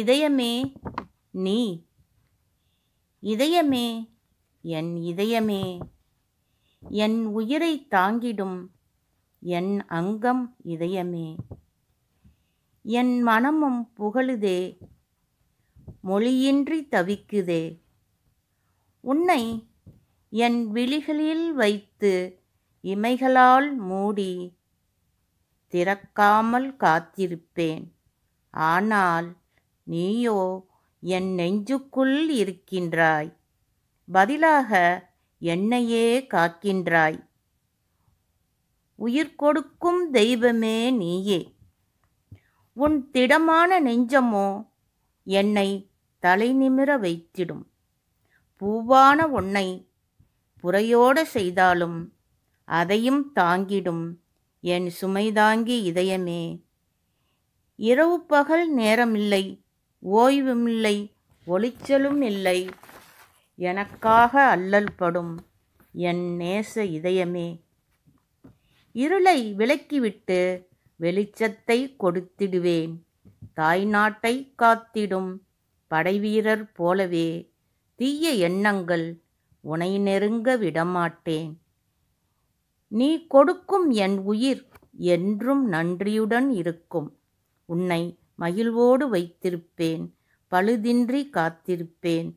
இதயமே நீ இதயமே என் இதயமே என் உயிரை தாங்கிடும் என் அங்கம் இதயமே என் மனமும் புகழுதே மொழியின்றி தவிக்குதே உன்னை என் விழிகளில் வைத்து இமைகளால் மூடி திறக்காமல் காத்திருப்பேன் ஆனால் நீயோ என் நெஞ்சுக்குள் இருக்கின்றாய் பதிலாக என்னையே காக்கின்றாய் உயிர் கொடுக்கும் தெய்வமே நீயே உன் திடமான நெஞ்சமோ என்னை தலை நிமிர வைத்திடும் பூவான உன்னை புறையோடு செய்தாலும் அதையும் தாங்கிடும் என் சுமைதாங்கி இதயமே இரவு பகல் நேரமில்லை ஓய்வும் இல்லை ஒளிச்சலும் இல்லை எனக்காக அல்லல்படும் என் நேச இதயமே இருளை விலக்கிவிட்டு வெளிச்சத்தை கொடுத்திடுவேன் தாய்நாட்டை காத்திடும் படைவீரர் போலவே தீய எண்ணங்கள் உனை நெருங்க விடமாட்டேன் நீ கொடுக்கும் என் உயிர் என்றும் நன்றியுடன் இருக்கும் உன்னை மகிழ்வோடு வைத்திருப்பேன் பழுதின்றி காத்திருப்பேன்